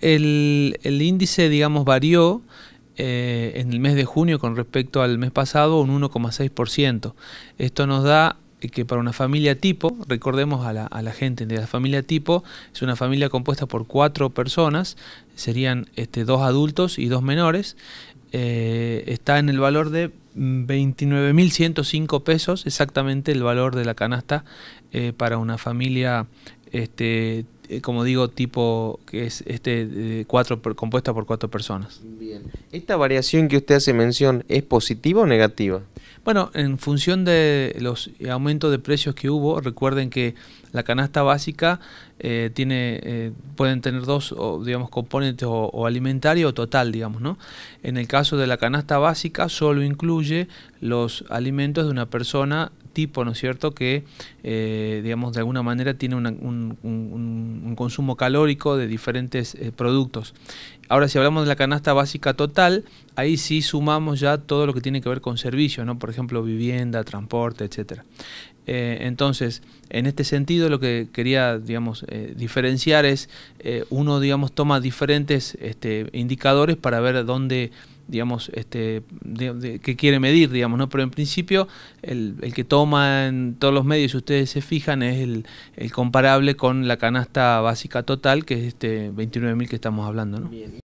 El, índice, digamos, varió eh, en el mes de junio con respecto al mes pasado un 1,6%. Esto nos da que para una familia tipo, recordemos a la, gente de la familia tipo, es una familia compuesta por cuatro personas, serían este, dos adultos y dos menores, eh, está en el valor de 29.105 pesos, exactamente el valor de la canasta eh, para una familia este, eh, como digo, tipo que es este cuatro por, compuesta por cuatro personas. Bien. ¿Esta variación que usted hace mención es positiva o negativa? Bueno, en función de los eh, aumentos de precios que hubo, recuerden que la canasta básica eh, tiene, eh, pueden tener dos, digamos, componentes o, alimentario o total, digamos, ¿no? En el caso de la canasta básica solo incluye los alimentos de una persona tipo, ¿no es cierto?, que, digamos, de alguna manera tiene un un, consumo calórico de diferentes eh, productos. Ahora, si hablamos de la canasta básica total, ahí sí sumamos ya todo lo que tiene que ver con servicios, ¿no? Por ejemplo, vivienda, transporte, etcétera. Eh, entonces, en este sentido, lo que quería, digamos, eh, diferenciar es, uno, digamos, toma diferentes este, indicadores para ver dónde digamos, este, de, que quiere medir, digamos, ¿no? Pero en principio el, el, que toman todos los medios, si ustedes se fijan, es el, el comparable con la canasta básica total, que es este 29.000 que estamos hablando, ¿no?